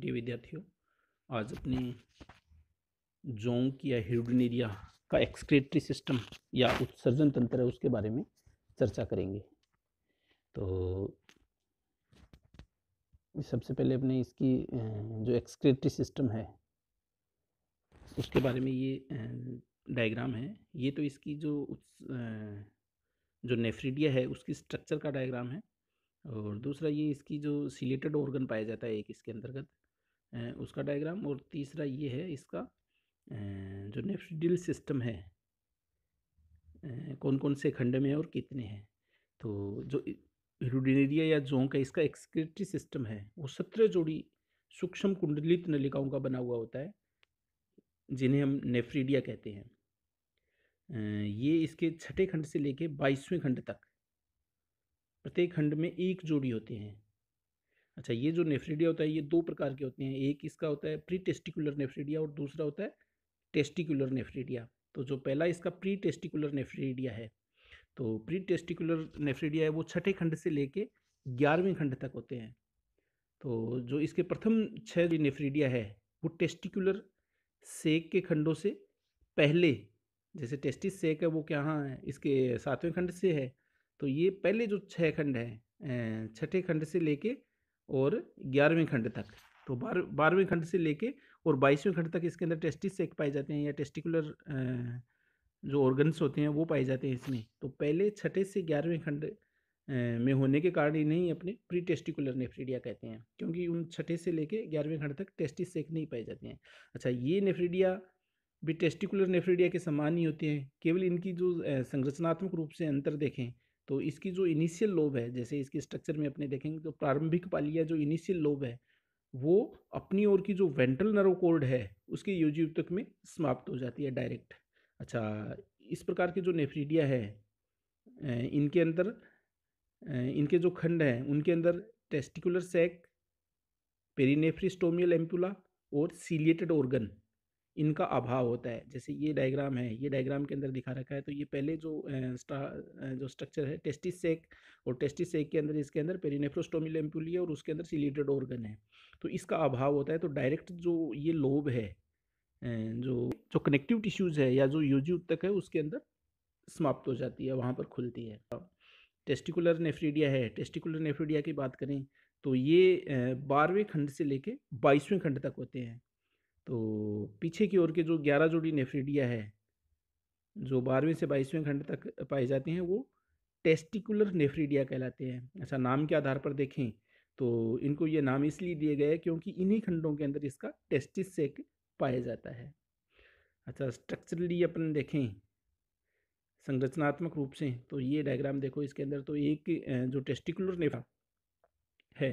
प्रिय विद्यार्थियों आज अपने जोंक या ह्यूडनेरिया का एक्सक्रेटरी सिस्टम या उत्सर्जन तंत्र है उसके बारे में चर्चा करेंगे तो सबसे पहले अपने इसकी जो एक्सक्रेटरी सिस्टम है उसके बारे में ये डायग्राम है ये तो इसकी जो जो नेफ्रीडिया है उसकी स्ट्रक्चर का डायग्राम है और दूसरा ये इसकी जो सिलेटेड ऑर्गन पाया जाता है एक इसके अंतर्गत उसका डायग्राम और तीसरा ये है इसका जो नेफ्टडील सिस्टम है कौन कौन से खंड में है और कितने हैं तो जो यूरिनेरिया या जोंक है इसका एक्सक्रेटरी सिस्टम है वो सत्रह जोड़ी सूक्ष्म कुंडलित नलिकाओं का बना हुआ होता है जिन्हें हम नेफ्रीडिया कहते हैं ये इसके छठे खंड से लेके बाईसवें खंड तक प्रत्येक खंड में एक जोड़ी होते हैं अच्छा ये जो नेफ्रीडिया होता है ये दो प्रकार के होते हैं एक इसका होता है प्री टेस्टिकुलर नेफ्रीडिया और दूसरा होता है टेस्टिकुलर नेफ्रीडिया तो जो पहला इसका प्री टेस्टिकुलर नेफ्रीडिया है तो प्री टेस्टिकुलर नेफ्रीडिया है वो छठे खंड से लेके ग्यारहवें खंड तक होते हैं तो जो इसके प्रथम छः नेफ्रीडिया है वो टेस्टिकुलर सेक के खंडों से पहले जैसे टेस्टिस सेक है वो क्या हाँ है इसके सातवें खंड से है तो ये पहले जो छः खंड हैं छठे खंड से लेके और ग्यारहवें खंड तक तो बार बारहवें खंड से लेके और बाईसवें खंड तक इसके अंदर टेस्टिस सेक पाए जाते हैं या टेस्टिकुलर जो ऑर्गन्स होते हैं वो पाए जाते हैं इसमें तो पहले छठे से ग्यारहवें खंड में होने के कारण इन्हें अपने प्री टेस्टिकुलर नेफ्रीडिया कहते हैं क्योंकि उन छठे से लेके ग्यारहवें खंड तक टेस्टिस सेक नहीं पाए जाते हैं अच्छा ये नेफ्रीडिया भी टेस्टिकुलर नेफ्रीडिया के समान ही होते हैं केवल इनकी जो संरचनात्मक रूप से अंतर देखें तो इसकी जो इनिशियल लोब है जैसे इसके स्ट्रक्चर में अपने देखेंगे तो प्रारंभिक पालिया जो इनिशियल लोब है वो अपनी ओर की जो वेंट्रल नरोकोर्ड है उसके यूजीव तक में समाप्त हो जाती है डायरेक्ट अच्छा इस प्रकार के जो नेफ्रीडिया है इनके अंदर इनके जो खंड हैं उनके अंदर टेस्टिकुलर सैक पेरीनेफ्रिस्टोमियल एम्पुला और सीलिएटेड ऑर्गन इनका अभाव होता है जैसे ये डायग्राम है ये डायग्राम के अंदर दिखा रखा है तो ये पहले जो जो स्ट्रक्चर है टेस्टिस सेक और टेस्टिस सेक के अंदर इसके अंदर पेरीनेफ्रोस्टोमी लेम्पुली है और उसके अंदर सिलीटेड ऑर्गन है तो इसका अभाव होता है तो डायरेक्ट जो ये लोब है जो जो कनेक्टिव टिश्यूज़ है या जो यूजी तक है उसके अंदर समाप्त हो जाती है वहाँ पर खुलती है टेस्टिकुलर नेफ्रीडिया है टेस्टिकुलर नेफ्रीडिया की बात करें तो ये बारहवें खंड से लेके बाईसवें खंड तक होते हैं तो पीछे की ओर के जो ग्यारह जोड़ी नेफ्रीडिया है जो बारहवें से बाईसवें खंड तक पाए जाते हैं वो टेस्टिकुलर नेफ्रीडिया कहलाते हैं अच्छा नाम के आधार पर देखें तो इनको ये नाम इसलिए दिए गए क्योंकि इन्हीं खंडों के अंदर इसका टेस्टिस सेक पाया जाता है अच्छा स्ट्रक्चरली अपन देखें संरचनात्मक रूप से तो ये डायग्राम देखो इसके अंदर तो एक जो टेस्टिकुलर नेफा है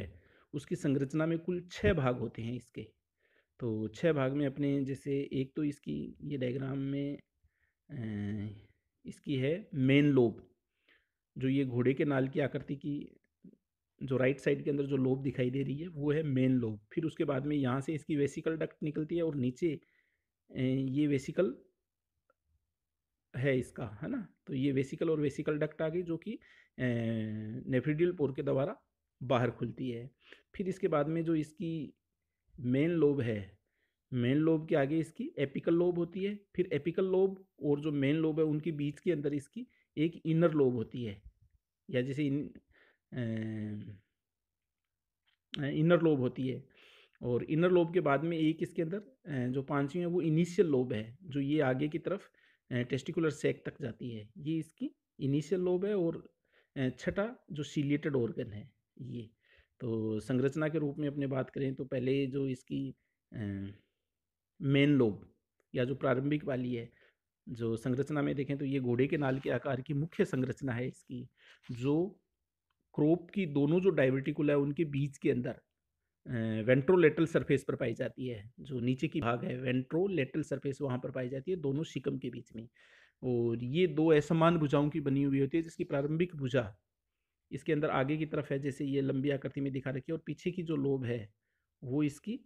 उसकी संरचना में कुल छः भाग होते हैं इसके तो छः भाग में अपने जैसे एक तो इसकी ये डायग्राम में इसकी है मेन लोब जो ये घोड़े के नाल की आकृति की जो राइट साइड के अंदर जो लोब दिखाई दे रही है वो है मेन लोब फिर उसके बाद में यहाँ से इसकी वेसिकल डक्ट निकलती है और नीचे ये वेसिकल है इसका है ना तो ये वेसिकल और वेसिकल डक्ट आ गई जो कि नेफ्रिडियल पोर के द्वारा बाहर खुलती है फिर इसके बाद में जो इसकी मेन लोब है मेन लोब के आगे इसकी एपिकल लोब होती है फिर एपिकल लोब और जो मेन लोब है उनके बीच के अंदर इसकी एक इनर लोब होती है या जैसे इन, इनर लोब होती है और इनर लोब के बाद में एक इसके अंदर जो पांचवी है वो इनिशियल लोब है जो ये आगे की तरफ टेस्टिकुलर सेक तक जाती है ये इसकी इनिशियल लोब है और छठा जो सीलिएटेड ऑर्गन है ये तो संरचना के रूप में अपने बात करें तो पहले जो इसकी मेन लोब या जो प्रारंभिक वाली है जो संरचना में देखें तो ये घोड़े के नाल के आकार की मुख्य संरचना है इसकी जो क्रोप की दोनों जो डायबिटिकुल है उनके बीच के अंदर वेंट्रोलेटल सरफेस पर पाई जाती है जो नीचे की भाग है वेंट्रोलेटल सरफेस वहाँ पर पाई जाती है दोनों शिकम के बीच में और ये दो असमान भुजाओं की बनी हुई होती है जिसकी प्रारंभिक भुजा इसके अंदर आगे की तरफ है जैसे ये लंबी आकृति में दिखा रखी है और पीछे की जो लोब है वो इसकी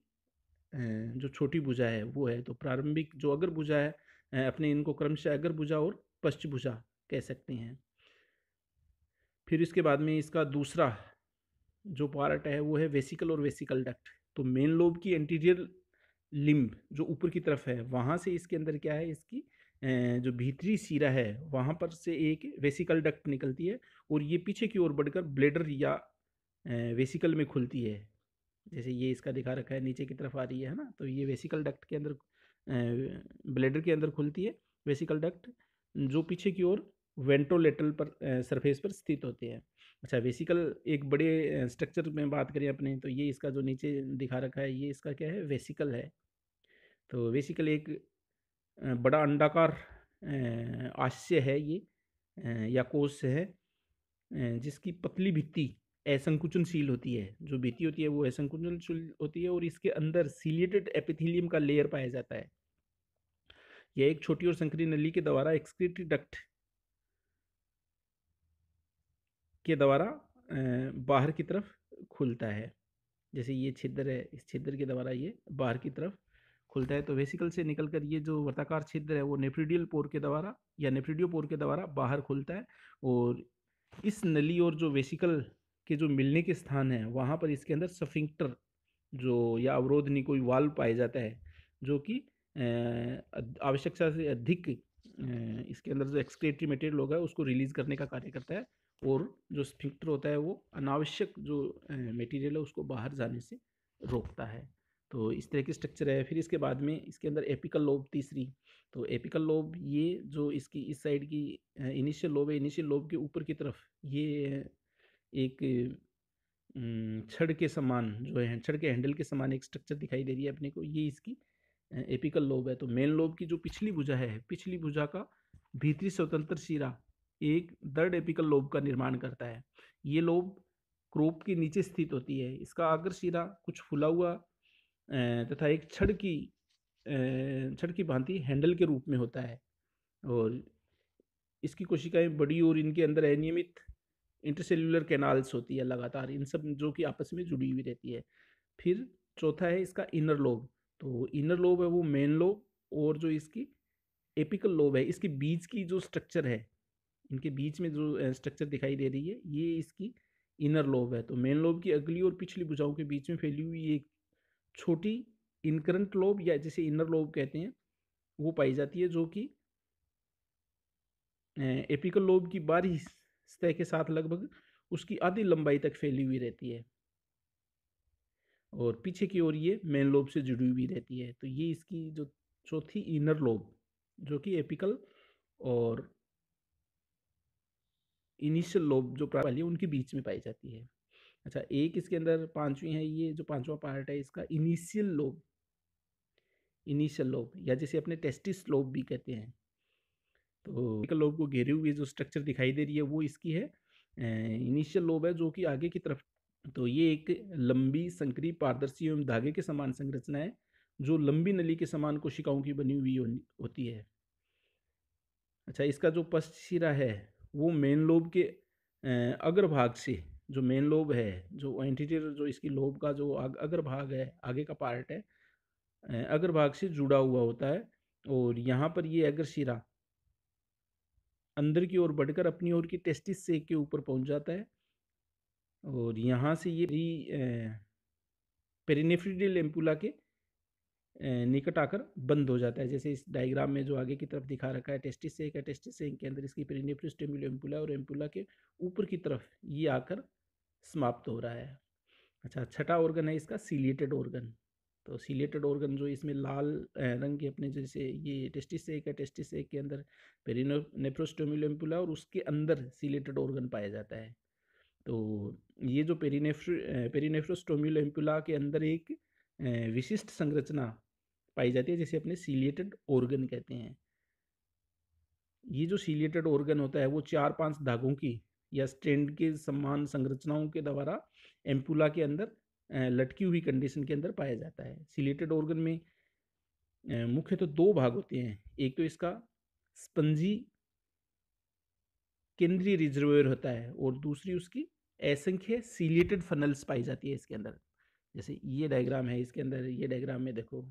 जो छोटी भुजा है वो है तो प्रारंभिक जो अगर भुजा है अपने इनको क्रमशः अगर भुजा और पश्चभुजा भुजा कह सकते हैं फिर इसके बाद में इसका दूसरा जो पार्ट है वो है वेसिकल और वेसिकल डक्ट तो मेन लोब की एंटीरियर लिम्ब जो ऊपर की तरफ है वहाँ से इसके अंदर क्या है इसकी जो भीतरी सीरा है वहाँ पर से एक वेसिकल डक्ट निकलती है और ये पीछे की ओर बढ़कर ब्लेडर या वेसिकल में खुलती है जैसे ये इसका दिखा रखा है नीचे की तरफ आ रही है ना तो ये वेसिकल डक्ट के अंदर ब्लेडर के अंदर खुलती है वेसिकल डक्ट जो पीछे की ओर वेंट्रोलेटल पर सरफेस पर स्थित होते हैं अच्छा वेसिकल एक बड़े स्ट्रक्चर में बात करें अपने तो ये इसका जो नीचे दिखा रखा है ये इसका क्या है वेसिकल है तो वेसिकल एक बड़ा अंडाकार आश्य है ये या कोश है जिसकी पतली भित्ति असंकुचनशील होती है जो भित्ति होती है वो असंकुचनशील होती है और इसके अंदर सीलिएटेड एपिथीलियम का लेयर पाया जाता है यह एक छोटी और संकरी नली के द्वारा एक्सक्रीटी डक्ट के द्वारा बाहर की तरफ खुलता है जैसे ये छिद्र है इस छिद्र के द्वारा ये बाहर की तरफ खुलता है तो वेसिकल से निकलकर ये जो वर्ताकार छिद्र है वो नेफ्रिडियल पोर के द्वारा या नेफ्रिडियो पोर के द्वारा बाहर खुलता है और इस नली और जो वेसिकल के जो मिलने के स्थान हैं वहाँ पर इसके अंदर सफिंक्टर जो या अवरोधनी कोई वाल्व पाया जाता है जो कि आवश्यकता से अधिक इसके अंदर जो एक्सक्रेटरी मटेरियल होगा उसको रिलीज करने का कार्य करता है और जो स्फिंक्टर होता है वो अनावश्यक जो मटेरियल है उसको बाहर जाने से रोकता है तो इस तरह की स्ट्रक्चर है फिर इसके बाद में इसके अंदर एपिकल लोब तीसरी तो एपिकल लोब ये जो इसकी इस साइड की इनिशियल लोब है इनिशियल लोब के ऊपर की तरफ ये एक छड़ के समान जो है छड़ के हैंडल के समान एक स्ट्रक्चर दिखाई दे रही है अपने को ये इसकी एपिकल लोब है तो मेन लोब की जो पिछली भुजा है पिछली भुजा का भीतरी स्वतंत्र शीरा एक दर्ड एपिकल लोब का निर्माण करता है ये लोब क्रोप के नीचे स्थित होती है इसका अग्र शीरा कुछ फुला हुआ तथा एक छड़ की छड़ की भांति हैंडल के रूप में होता है और इसकी कोशिकाएं बड़ी और इनके अंदर अनियमित इंटरसेल्युलर कैनाल्स होती है लगातार इन सब जो कि आपस में जुड़ी हुई रहती है फिर चौथा है इसका इनर लोब तो इनर लोब है वो मेन लोब और जो इसकी एपिकल लोब है इसके बीच की जो स्ट्रक्चर है इनके बीच में जो स्ट्रक्चर दिखाई दे रही है ये इसकी इनर लोब है तो मेन लोब की अगली और पिछली भुजाओं के बीच में फैली हुई एक छोटी इनकरंट लोब या जिसे इनर लोब कहते हैं वो पाई जाती है जो कि एपिकल लोब की बारी सतह के साथ लगभग उसकी आधी लंबाई तक फैली हुई रहती है और पीछे की ओर ये मेन लोब से जुड़ी हुई रहती है तो ये इसकी जो चौथी इनर लोब जो कि एपिकल और इनिशियल लोब जो प्राइमरी है उनके बीच में पाई जाती है अच्छा एक इसके अंदर पांचवी है ये जो पांचवा पार्ट है इसका इनिशियल लोब इनिशियल लोब या जैसे अपने टेस्टिस लोब भी कहते हैं तो लोब को घेरे हुए जो स्ट्रक्चर दिखाई दे रही है वो इसकी है इनिशियल लोब है जो कि आगे की तरफ तो ये एक लंबी संकरी पारदर्शी एवं धागे के समान संरचना है जो लंबी नली के समान कोशिकाओं की बनी हुई होती है अच्छा इसका जो पश्चिरा है वो मेन लोब के अग्रभाग से जो मेन लोब है जो एंटीरियर जो इसकी लोब का जो आग, अगर भाग है आगे का पार्ट है अगर भाग से जुड़ा हुआ होता है और यहाँ पर ये अगर शिरा अंदर की ओर बढ़कर अपनी ओर की टेस्टिस से के ऊपर पहुँच जाता है और यहाँ से ये पेरिनेफ्रिडल एम्पुला के निकट आकर बंद हो जाता है जैसे इस डायग्राम में जो आगे की तरफ दिखा रखा है टेस्टिस से एक है टेस्टिस से के अंदर इसकी पेरिनेफ्रिस्टेम्बुल और एम्पुला के ऊपर की तरफ ये आकर समाप्त हो रहा है अच्छा छठा ऑर्गन है इसका सीलिएटेड ऑर्गन तो सीलिएटेड ऑर्गन जो इसमें लाल रंग के अपने जैसे ये टेस्टिस एक है टेस्टिस एक के अंदर पेरिनेफ्रोस्टोम्यूलेम्पुला और उसके अंदर सीलिएटेड ऑर्गन पाया जाता है तो ये जो पेरीनेफ्रो पेरिनेफ्रोस्टोम्यूलेम्पुला के अंदर एक विशिष्ट संरचना पाई जाती है जिसे अपने सीलिएटेड ऑर्गन कहते हैं ये जो सीलिएटेड ऑर्गन होता है वो चार पांच धागों की या स्टैंड के समान संरचनाओं के द्वारा एम्पुला के अंदर लटकी हुई कंडीशन के अंदर पाया जाता है सिलेटेड ऑर्गन में मुख्य तो दो भाग होते हैं एक तो इसका स्पंजी केंद्रीय रिजर्वेयर होता है और दूसरी उसकी असंख्य सीलेटेड फनल्स पाई जाती है इसके अंदर जैसे ये डायग्राम है इसके अंदर ये डायग्राम में देखो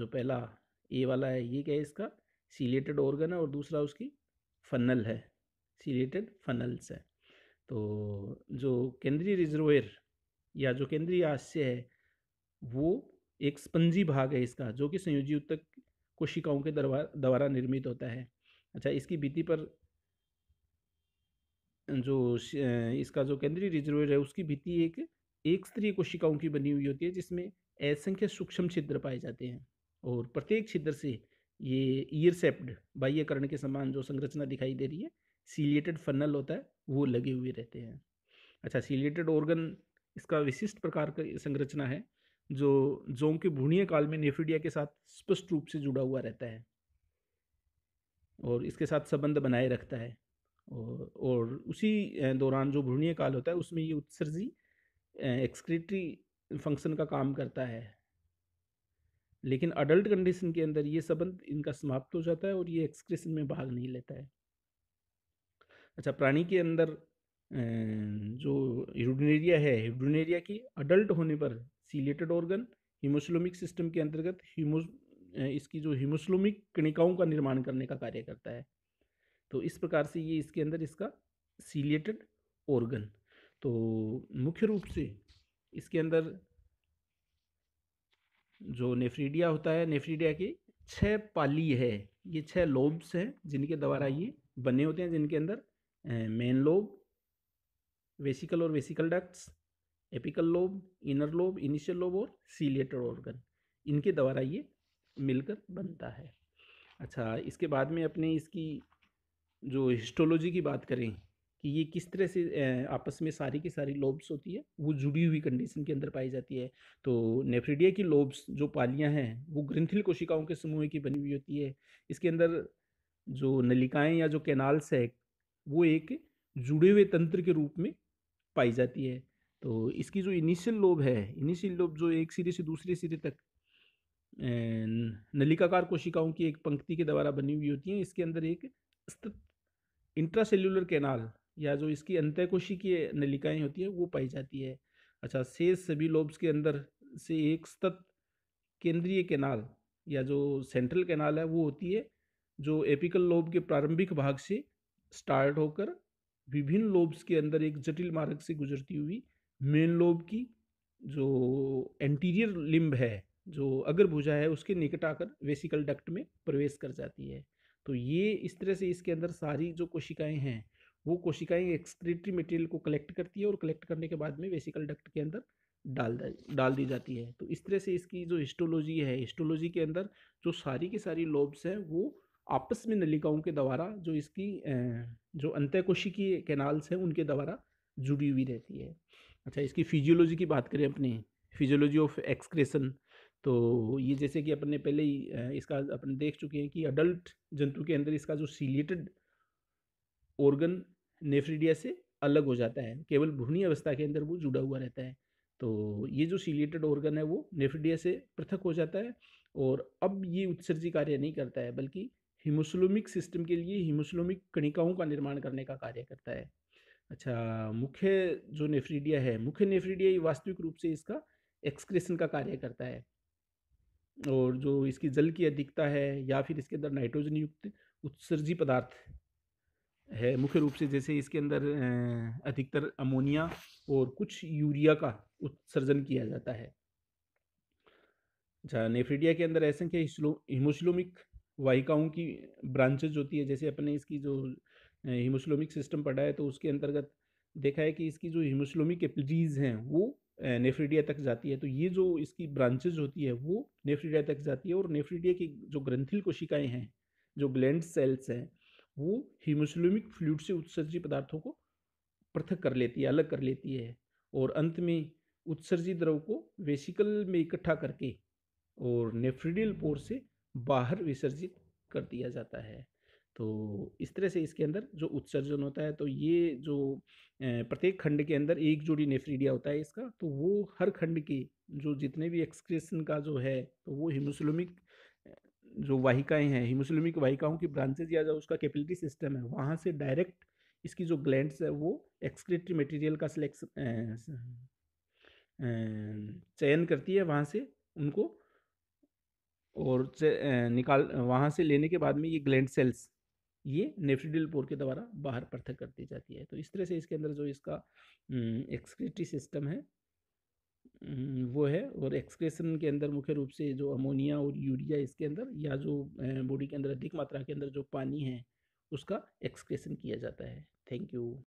जो पहला ए वाला है ये क्या है इसका सीलेटेड ऑर्गन है और दूसरा उसकी फनल है सीरेटेड फनल्स है तो जो केंद्रीय रिजर्वेयर या जो केंद्रीय आशय है वो एक स्पंजी भाग है इसका जो कि संयोजी उत्तक कोशिकाओं के द्वारा निर्मित होता है अच्छा इसकी भीति पर जो इसका जो केंद्रीय रिजर्वेयर है उसकी भीति एक एक स्तरीय कोशिकाओं की बनी हुई होती है जिसमें असंख्य सूक्ष्म छिद्र पाए जाते हैं और प्रत्येक छिद्र से ये ईयर सेप्ड बाह्यकरण के समान जो संरचना दिखाई दे रही है सीलिएटेड फनल होता है वो लगे हुए रहते हैं अच्छा सीलिएटेड ऑर्गन इसका विशिष्ट प्रकार का संरचना है जो जोंग के भूणीय काल में नेफिडिया के साथ स्पष्ट रूप से जुड़ा हुआ रहता है और इसके साथ संबंध बनाए रखता है और, और उसी दौरान जो भ्रूणीय काल होता है उसमें ये उत्सर्जी एक्सक्रेटरी फंक्शन का काम करता है लेकिन अडल्ट कंडीशन के अंदर ये संबंध इनका समाप्त हो जाता है और ये एक्सक्रेशन में भाग नहीं लेता है अच्छा प्राणी के अंदर जो यूडनेरिया है यूडनेरिया की अडल्ट होने पर सीलेटेड ऑर्गन हिमोसलोमिक सिस्टम के अंतर्गत हिमो इसकी जो हिमोसलोमिक कणिकाओं का निर्माण करने का कार्य करता है तो इस प्रकार से ये इसके अंदर इसका सीलेटेड ऑर्गन तो मुख्य रूप से इसके अंदर जो नेफ्रीडिया होता है नेफ्रीडिया के छः पाली है ये छः लोब्स हैं जिनके द्वारा ये बने होते हैं जिनके अंदर मेन लोब वेसिकल और vesicle ducts apical lobe inner lobe initial lobe और सीलिएटर ऑर्गन इनके द्वारा ये मिलकर बनता है अच्छा इसके बाद में अपने इसकी जो हिस्टोलॉजी की बात करें कि ये किस तरह से eh, आपस में सारी की सारी लोब्स होती है वो जुड़ी हुई कंडीशन के अंदर पाई जाती है तो नेफ्रीडिया की लोब्स जो पालियाँ हैं वो ग्रंथिल कोशिकाओं के समूह की बनी हुई होती है इसके अंदर जो नलिकाएं या जो कैनाल्स है वो एक जुड़े हुए तंत्र के रूप में पाई जाती है तो इसकी जो इनिशियल लोब है इनिशियल लोब जो एक सिरे से दूसरे सिरे तक नलिकाकार कोशिकाओं की एक पंक्ति के द्वारा बनी हुई होती है इसके अंदर एक इंट्रा इंट्रासेल्यूलर कैनाल या जो इसकी की नलिकाएं होती हैं वो पाई जाती है अच्छा शेष सभी लोब्स के अंदर से एक स्तत केंद्रीय कैनाल या जो सेंट्रल कैनाल है वो होती है जो एपिकल लोब के प्रारंभिक भाग से स्टार्ट होकर विभिन्न लोब्स के अंदर एक जटिल मार्ग से गुजरती हुई मेन लोब की जो एंटीरियर लिम्ब है जो अगर भुजा है उसके निकट आकर वेसिकल डक्ट में प्रवेश कर जाती है तो ये इस तरह से इसके अंदर सारी जो कोशिकाएं हैं वो कोशिकाएं एक्सक्रेटरी मटेरियल को कलेक्ट करती है और कलेक्ट करने के बाद में वेसिकल डक्ट के अंदर डाल डाल दी जाती है तो इस तरह से इसकी जो हिस्टोलॉजी है हिस्टोलॉजी के अंदर जो सारी की सारी लोब्स हैं वो आपस में नलिकाओं के द्वारा जो इसकी जो अंत्यकोशी की कैनाल्स हैं उनके द्वारा जुड़ी हुई रहती है अच्छा इसकी फिजियोलॉजी की बात करें अपने फिजियोलॉजी ऑफ एक्सक्रेशन तो ये जैसे कि अपन ने पहले ही इसका अपन देख चुके हैं कि अडल्ट जंतु के अंदर इसका जो सीलिएटेड ऑर्गन नेफ्रीडिया से अलग हो जाता है केवल भ्रूणी अवस्था के अंदर वो जुड़ा हुआ रहता है तो ये जो सीलिएटेड ऑर्गन है वो नेफ्रीडिया से पृथक हो जाता है और अब ये उत्सर्जी कार्य नहीं करता है बल्कि हिमोसलोमिक सिस्टम के लिए हिमोसलोमिक कणिकाओं का निर्माण करने का कार्य करता है अच्छा मुख्य जो नेफ्रीडिया है मुख्य नेफ्रीडिया वास्तविक रूप से इसका एक्सक्रेशन का कार्य करता है और जो इसकी जल की अधिकता है या फिर इसके अंदर नाइट्रोजन युक्त उत्सर्जी पदार्थ है मुख्य रूप से जैसे इसके अंदर अधिकतर अमोनिया और कुछ यूरिया का उत्सर्जन किया जाता है अच्छा नेफ्रीडिया के अंदर असंख्य हिमोसलोमिक वाहिकाओं की ब्रांचेज होती है जैसे अपने इसकी जो हिमोस्लोमिक सिस्टम पढ़ा है तो उसके अंतर्गत देखा है कि इसकी जो हिमोस्लोमिक एपिलीज हैं वो नेफ्रीडिया तक जाती है तो ये जो इसकी ब्रांचेज होती है वो नेफ्रीडिया तक जाती है और नेफ्रीडिया की जो ग्रंथिल कोशिकाएं हैं जो ग्लैंड सेल्स हैं वो हिमोस्लोमिक फ्लूड से उत्सर्जी पदार्थों को पृथक कर लेती है अलग कर लेती है और अंत में उत्सर्जी द्रव को वेसिकल में इकट्ठा करके और नेफ्रिडियल पोर से बाहर विसर्जित कर दिया जाता है तो इस तरह से इसके अंदर जो उत्सर्जन होता है तो ये जो प्रत्येक खंड के अंदर एक जोड़ी नेफ्रीडिया होता है इसका तो वो हर खंड की जो जितने भी एक्सक्रेशन का जो है तो वो हिमोसलोमिक जो वाहिकाएं हैं हिमोसलोमिक वाहिकाओं की ब्रांचेज या जो उसका कैपिलिटी सिस्टम है वहाँ से डायरेक्ट इसकी जो ग्लैंड्स है वो एक्सक्रेटरी मटेरियल का सिलेक्शन चयन करती है वहाँ से उनको और से निकाल वहाँ से लेने के बाद में ये ग्लैंड सेल्स ये नेफ्रिडिल पोर के द्वारा बाहर पृथक कर दी जाती है तो इस तरह से इसके अंदर जो इसका एक्सक्रेटरी सिस्टम है वो है और एक्सक्रेशन के अंदर मुख्य रूप से जो अमोनिया और यूरिया इसके अंदर या जो बॉडी के अंदर अधिक मात्रा के अंदर जो पानी है उसका एक्सक्रेशन किया जाता है थैंक यू